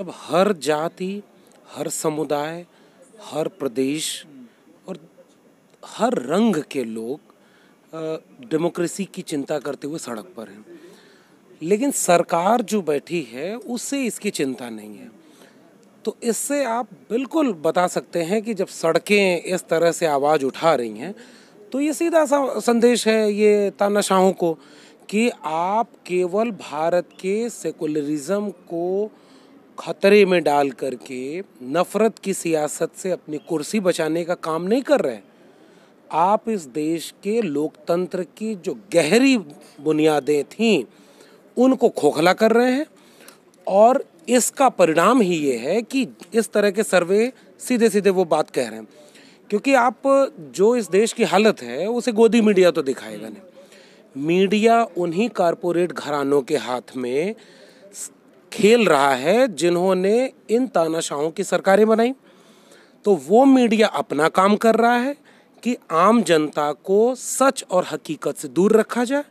जब हर जाति हर समुदाय हर प्रदेश और हर रंग के लोग डेमोक्रेसी की चिंता करते हुए सड़क पर हैं लेकिन सरकार जो बैठी है उससे इसकी चिंता नहीं है तो इससे आप बिल्कुल बता सकते हैं कि जब सड़कें इस तरह से आवाज़ उठा रही हैं तो ये सीधा सा संदेश है ये तानाशाहों को कि आप केवल भारत के सेकुलरिज्म को खतरे में डाल करके नफ़रत की सियासत से अपनी कुर्सी बचाने का काम नहीं कर रहे आप इस देश के लोकतंत्र की जो गहरी बुनियादें थीं उनको खोखला कर रहे हैं और इसका परिणाम ही ये है कि इस तरह के सर्वे सीधे सीधे वो बात कह रहे हैं क्योंकि आप जो इस देश की हालत है उसे गोदी मीडिया तो दिखाएगा नहीं मीडिया उन्हीं कारपोरेट घरानों के हाथ में खेल रहा है जिन्होंने इन तानाशाहों की सरकारें बनाई तो वो मीडिया अपना काम कर रहा है कि आम जनता को सच और हकीकत से दूर रखा जाए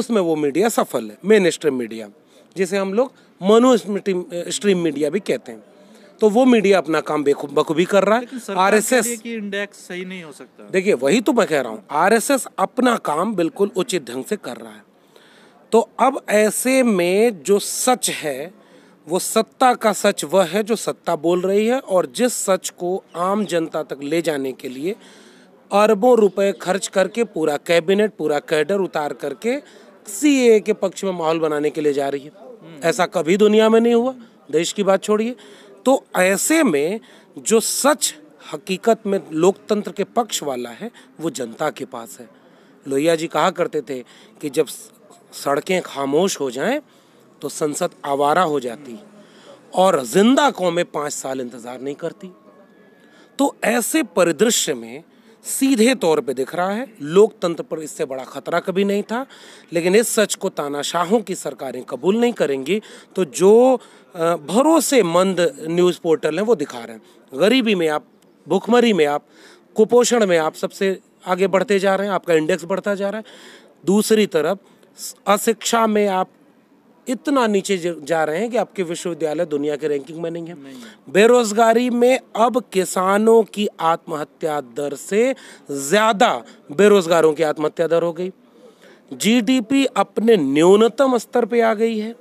उसमें वो मीडिया सफल है मेन स्ट्रीम मीडिया जिसे हम लोग मनो स्ट्रीम मीडिया भी कहते हैं तो वो मीडिया अपना काम बखूबी कर रहा है आर एस एस इंडेक्स सही नहीं हो सकता देखिए वही तो मैं कह रहा हूँ आर एस एस अपना काम बिल्कुल उचित ढंग से कर रहा है तो अब ऐसे में जो सच है वो सत्ता का सच वह है जो सत्ता बोल रही है और जिस सच को आम जनता तक ले जाने के लिए अरबों रुपए खर्च करके पूरा कैबिनेट पूरा कैडर उतार करके सी के पक्ष में माहौल बनाने के लिए जा रही है हम्म। ऐसा कभी दुनिया में नहीं हुआ देश की बात छोड़िए तो ऐसे में जो सच हकीकत में लोकतंत्र के पक्ष वाला है वो जनता के पास है लोहिया जी कहा करते थे कि जब सड़कें खामोश हो जाएं तो संसद आवारा हो जाती और जिंदा कौमें पाँच साल इंतज़ार नहीं करती तो ऐसे परिदृश्य में सीधे तौर पे दिख रहा है लोकतंत्र पर इससे बड़ा खतरा कभी नहीं था लेकिन इस सच को तानाशाहों की सरकारें कबूल नहीं करेंगी तो जो भरोसेमंद न्यूज़ पोर्टल हैं वो दिखा रहे हैं गरीबी में आप भुखमरी में आप कुपोषण में आप सबसे आगे बढ़ते जा रहे हैं आपका इंडेक्स बढ़ता जा रहा है दूसरी तरफ अशिक्षा में आप इतना नीचे जा रहे हैं कि आपके विश्वविद्यालय दुनिया के रैंकिंग में नहीं है बेरोजगारी में अब किसानों की आत्महत्या दर से ज़्यादा बेरोजगारों की आत्महत्या दर हो गई जीडीपी अपने न्यूनतम स्तर पे आ गई है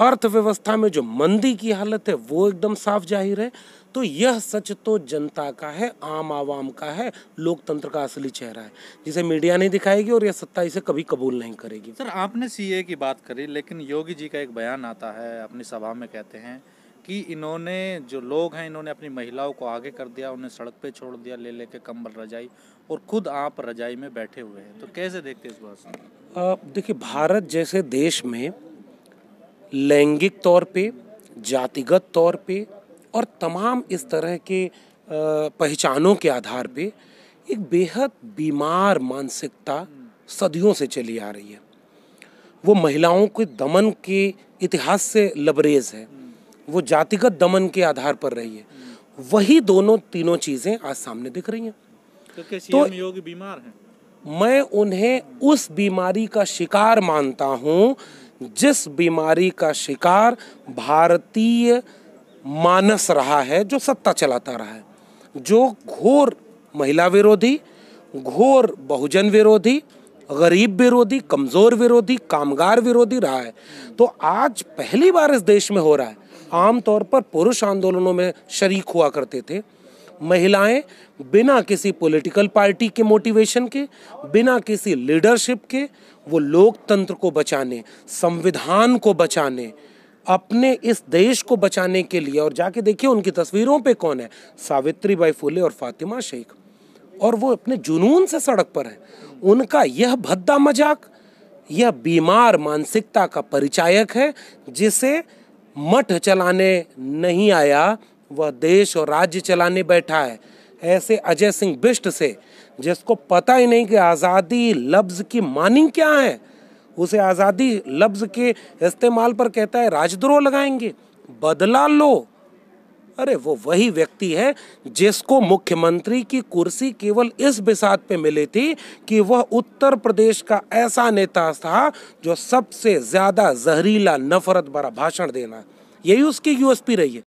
अर्थव्यवस्था में जो मंदी की हालत है वो एकदम साफ जाहिर है तो यह सच तो जनता का है आम आवाम का है लोकतंत्र का असली चेहरा है जिसे मीडिया नहीं दिखाएगी और यह सत्ता इसे कभी कबूल नहीं करेगी सर आपने सीए की बात करी लेकिन योगी जी का एक बयान आता है अपनी सभा में कहते हैं कि इन्होंने जो लोग हैं इन्होंने अपनी महिलाओं को आगे कर दिया उन्हें सड़क पे छोड़ दिया ले लेके कंबल रजाई और खुद आप रजाई में बैठे हुए हैं तो कैसे देखते हैं इस बात देखिए भारत जैसे देश में लैंगिक तौर पे जातिगत तौर पे और तमाम इस तरह के पहचानों के आधार पे एक बेहद बीमार मानसिकता सदियों से चली आ रही है वो महिलाओं के दमन के इतिहास से लबरेज है वो जातिगत दमन के आधार पर रही है वही दोनों तीनों चीज़ें आज सामने दिख रही हैं तो, तो योगी बीमार हैं मैं उन्हें उस बीमारी का शिकार मानता हूँ जिस बीमारी का शिकार भारतीय मानस रहा है जो सत्ता चलाता रहा है जो घोर महिला विरोधी घोर बहुजन विरोधी गरीब विरोधी कमज़ोर विरोधी कामगार विरोधी रहा है तो आज पहली बार इस देश में हो रहा है आमतौर पर पुरुष आंदोलनों में शरीक हुआ करते थे महिलाएं बिना किसी पॉलिटिकल पार्टी के मोटिवेशन के बिना किसी लीडरशिप के वो लोकतंत्र को बचाने संविधान को बचाने अपने इस देश को बचाने के लिए और जाके देखिए उनकी तस्वीरों पे कौन है सावित्री बाई फूले और फातिमा शेख और वो अपने जुनून से सड़क पर हैं उनका यह भद्दा मजाक यह बीमार मानसिकता का परिचायक है जिसे मठ चलाने नहीं आया वह देश और राज्य चलाने बैठा है ऐसे अजय सिंह बिष्ट से जिसको पता ही नहीं कि आज़ादी लफ्ज़ की मानिंग क्या है उसे आज़ादी लफ्ज़ के इस्तेमाल पर कहता है राजद्रोह लगाएंगे बदला लो अरे वो वही व्यक्ति है जिसको मुख्यमंत्री की कुर्सी केवल इस बिसात पे मिली थी कि वह उत्तर प्रदेश का ऐसा नेता था जो सबसे ज़्यादा जहरीला नफरत भरा भाषण देना यही उसकी यूएसपी रही है